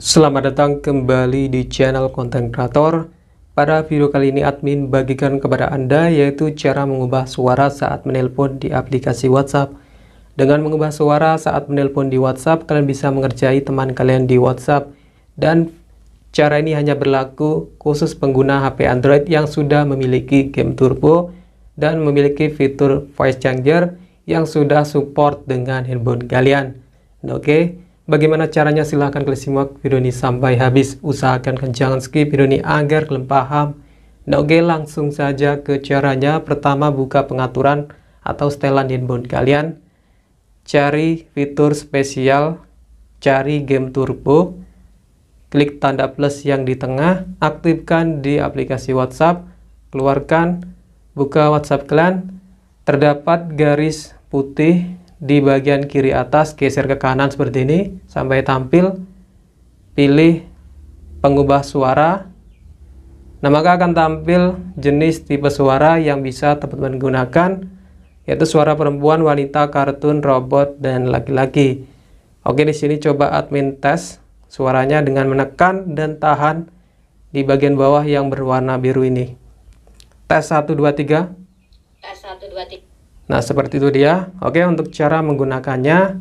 Selamat datang kembali di channel konten kreator. Pada video kali ini admin bagikan kepada Anda yaitu cara mengubah suara saat menelpon di aplikasi WhatsApp. Dengan mengubah suara saat menelpon di WhatsApp, kalian bisa mengerjai teman kalian di WhatsApp. Dan cara ini hanya berlaku khusus pengguna HP Android yang sudah memiliki game turbo dan memiliki fitur voice changer yang sudah support dengan handphone kalian. Oke. Okay? Bagaimana caranya? Silahkan kalian simak video ini sampai habis. Usahakan kalian jangan skip video ini agar kalian paham. Nah oke langsung saja ke caranya. Pertama buka pengaturan atau setelan di handphone kalian. Cari fitur spesial, cari game turbo, klik tanda plus yang di tengah, aktifkan di aplikasi WhatsApp, keluarkan, buka WhatsApp kalian, terdapat garis putih di bagian kiri atas, geser ke kanan seperti ini sampai tampil. Pilih pengubah suara. Nah, maka akan tampil jenis tipe suara yang bisa teman-teman gunakan, yaitu suara perempuan, wanita, kartun, robot, dan laki-laki. Oke, di sini coba admin tes suaranya dengan menekan dan tahan di bagian bawah yang berwarna biru ini. Tes 1, 2, 3. Tes 1, 2, 3. Nah, seperti itu dia. Oke, untuk cara menggunakannya,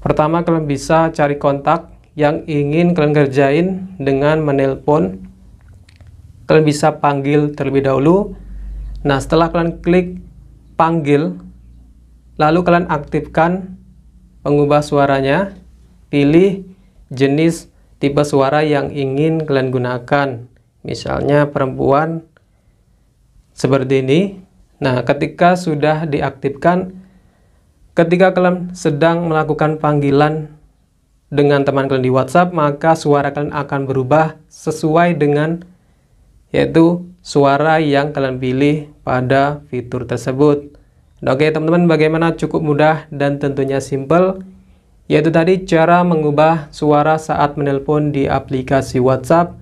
pertama kalian bisa cari kontak yang ingin kalian kerjain dengan menelpon. Kalian bisa panggil terlebih dahulu. Nah, setelah kalian klik panggil, lalu kalian aktifkan pengubah suaranya. Pilih jenis tipe suara yang ingin kalian gunakan. Misalnya perempuan seperti ini. Nah, ketika sudah diaktifkan, ketika kalian sedang melakukan panggilan dengan teman kalian di WhatsApp, maka suara kalian akan berubah sesuai dengan yaitu suara yang kalian pilih pada fitur tersebut. Nah, oke, teman-teman, bagaimana cukup mudah dan tentunya simple yaitu tadi cara mengubah suara saat menelpon di aplikasi WhatsApp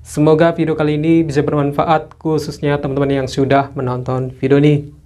Semoga video kali ini bisa bermanfaat khususnya teman-teman yang sudah menonton video ini.